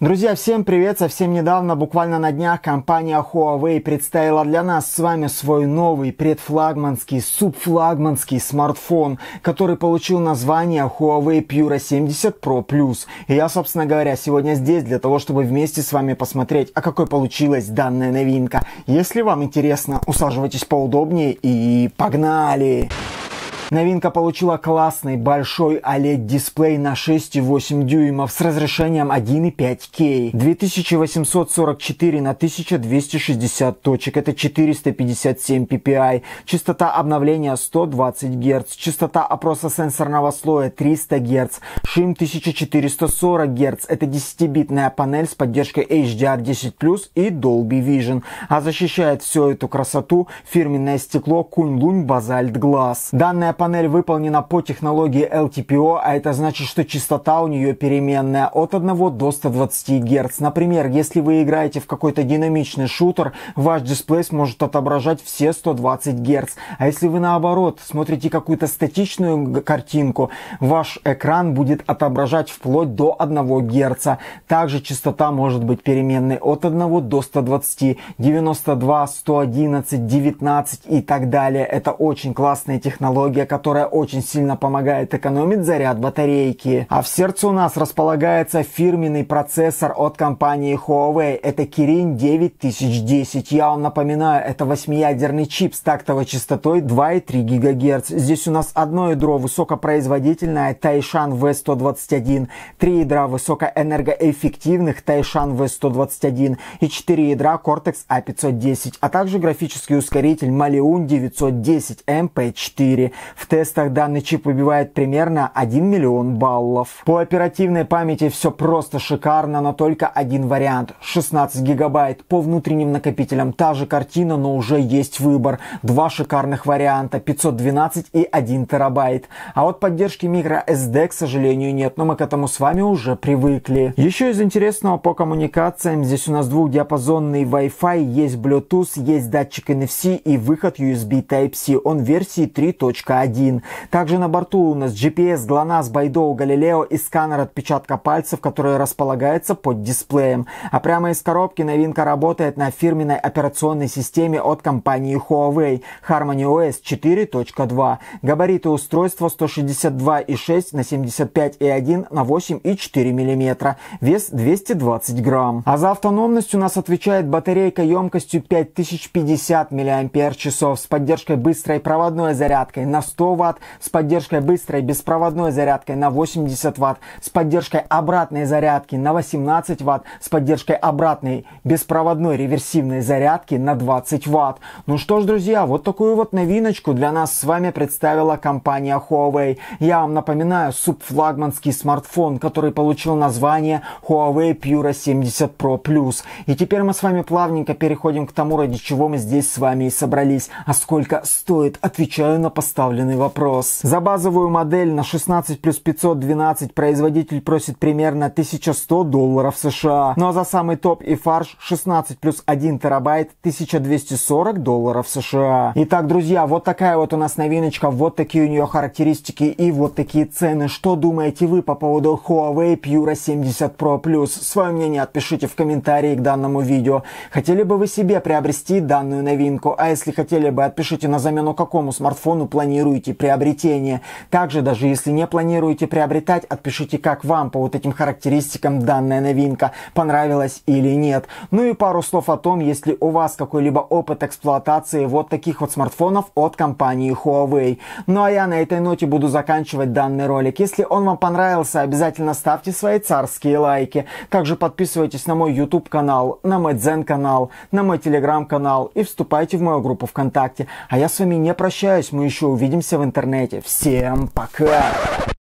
Друзья, всем привет! Совсем недавно, буквально на днях, компания Huawei представила для нас с вами свой новый предфлагманский, субфлагманский смартфон, который получил название Huawei Pura 70 Pro Plus. И я, собственно говоря, сегодня здесь для того, чтобы вместе с вами посмотреть, а какой получилась данная новинка. Если вам интересно, усаживайтесь поудобнее и погнали! Погнали! Новинка получила классный большой OLED-дисплей на 6,8 дюймов с разрешением 15 k 2844 на 1260 точек, это 457 ppi, частота обновления 120 Гц, частота опроса сенсорного слоя 300 Гц, шим 1440 Гц, это 10-битная панель с поддержкой HDR10+, и Dolby Vision, а защищает всю эту красоту фирменное стекло Kunlun Basalt Glass. Данная панель выполнена по технологии LTPO, а это значит, что частота у нее переменная от 1 до 120 Гц. Например, если вы играете в какой-то динамичный шутер, ваш дисплей сможет отображать все 120 Гц. А если вы наоборот смотрите какую-то статичную картинку, ваш экран будет отображать вплоть до 1 Гц. Также частота может быть переменной от 1 до 120, 92, 111, 19 и так далее. Это очень классная технология, которая очень сильно помогает экономить заряд батарейки. А в сердце у нас располагается фирменный процессор от компании Huawei. Это Kirin 9010. Я вам напоминаю, это восьмиядерный чип с тактовой частотой 2,3 ГГц. Здесь у нас одно ядро высокопроизводительное Taishan V121, три ядра высокоэнергоэффективных Taishan V121 и четыре ядра Cortex A510, а также графический ускоритель Maliun 910 MP4. В тестах данный чип выбивает примерно 1 миллион баллов. По оперативной памяти все просто шикарно, но только один вариант. 16 гигабайт. По внутренним накопителям та же картина, но уже есть выбор. Два шикарных варианта. 512 и 1 терабайт. А вот поддержки microSD, к сожалению, нет, но мы к этому с вами уже привыкли. Еще из интересного по коммуникациям, здесь у нас двухдиапазонный Wi-Fi, есть Bluetooth, есть датчик NFC и выход USB Type-C. Он версии 3.1. 1. Также на борту у нас GPS, GLONASS, Байдоу, Галилео и сканер отпечатка пальцев, который располагается под дисплеем. А прямо из коробки новинка работает на фирменной операционной системе от компании Huawei Harmony OS 4.2. Габариты устройства 162,6 на 75,1 на 8,4 мм. Вес 220 грамм. А за автономность у нас отвечает батарейка емкостью 5050 мАч с поддержкой быстрой проводной зарядкой на 100 Вт, с поддержкой быстрой беспроводной зарядкой на 80 Вт, с поддержкой обратной зарядки на 18 Вт, с поддержкой обратной беспроводной реверсивной зарядки на 20 Вт. Ну что ж, друзья, вот такую вот новиночку для нас с вами представила компания Huawei. Я вам напоминаю, субфлагманский смартфон, который получил название Huawei Pura 70 Pro Plus. И теперь мы с вами плавненько переходим к тому, ради чего мы здесь с вами и собрались. А сколько стоит? Отвечаю на поставленный поставленный вопрос. За базовую модель на 16 плюс 512 производитель просит примерно 1100 долларов США. Ну а за самый топ и фарш 16 плюс 1 терабайт 1240 долларов США. Итак, друзья, вот такая вот у нас новиночка, вот такие у нее характеристики и вот такие цены. Что думаете вы по поводу Huawei Pura 70 Pro Plus? Свое мнение отпишите в комментарии к данному видео. Хотели бы вы себе приобрести данную новинку? А если хотели бы, отпишите на замену какому смартфону планируете планируете приобретение. Также даже если не планируете приобретать, отпишите, как вам по вот этим характеристикам данная новинка понравилась или нет. Ну и пару слов о том, если у вас какой-либо опыт эксплуатации вот таких вот смартфонов от компании Huawei. Ну а я на этой ноте буду заканчивать данный ролик. Если он вам понравился, обязательно ставьте свои царские лайки. Также подписывайтесь на мой YouTube канал, на мой Дзен канал, на мой Telegram канал и вступайте в мою группу ВКонтакте. А я с вами не прощаюсь, мы еще увидимся увидимся в интернете. Всем пока!